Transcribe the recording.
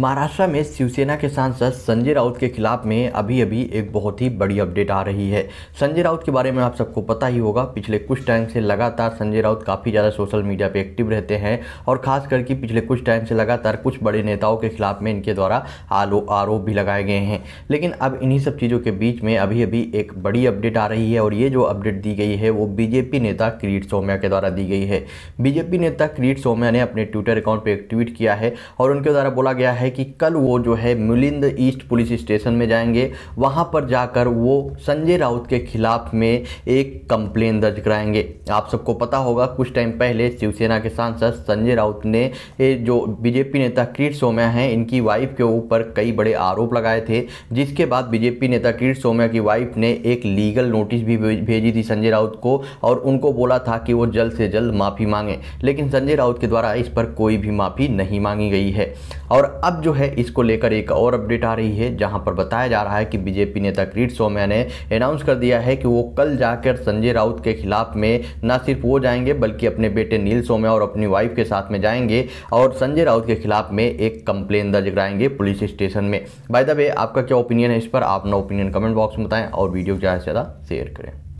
महाराष्ट्र में शिवसेना के सांसद संजय राउत के खिलाफ में अभी अभी एक बहुत ही बड़ी अपडेट आ रही है संजय राउत के बारे में आप सबको पता ही होगा पिछले कुछ टाइम से लगातार संजय राउत काफ़ी ज़्यादा सोशल मीडिया पे एक्टिव रहते हैं और खास करके पिछले कुछ टाइम से लगातार कुछ बड़े नेताओं के खिलाफ में इनके द्वारा आरोप भी लगाए गए हैं लेकिन अब इन्हीं सब चीज़ों के बीच में अभी अभी एक बड़ी अपडेट आ रही है और ये जो अपडेट दी गई है वो बीजेपी नेता किरीट सोम्या के द्वारा दी गई है बीजेपी नेता किरीट सोम्या ने अपने ट्विटर अकाउंट पर एक ट्वीट किया है और उनके द्वारा बोला गया है है कि कल वो जो है मिलिंद ईस्ट पुलिस स्टेशन में जाएंगे वहाँ पर जाकर वो संजय राउत के खिलाफ में एक कंप्लेन दर्ज कराएंगे आप सबको पता होगा कुछ टाइम पहले शिवसेना के सांसद संजय राउत ने जो बीजेपी नेता किरीट सोम्या हैं इनकी वाइफ के ऊपर कई बड़े आरोप लगाए थे जिसके बाद बीजेपी नेता किरीट सोम्या की वाइफ ने एक लीगल नोटिस भी भेजी थी संजय राउत को और उनको बोला था कि वो जल्द से जल्द माफ़ी मांगे लेकिन संजय राउत के द्वारा इस पर कोई भी माफ़ी नहीं मांगी गई है और अब अब जो है इसको लेकर एक और अपडेट आ रही है जहां पर बताया जा रहा है कि बीजेपी नेता किरीट सोम्या ने अनाउंस कर दिया है कि वो कल जाकर संजय राउत के खिलाफ में ना सिर्फ वो जाएंगे बल्कि अपने बेटे नील सोम्या और अपनी वाइफ के साथ में जाएंगे और संजय राउत के खिलाफ में एक कंप्लेन दर्ज कराएंगे पुलिस स्टेशन में बाय द वे आपका क्या ओपिनियन है इस पर अपना ओपिनियन कमेंट बॉक्स में बताएं और वीडियो ज़्यादा से ज़्यादा शेयर करें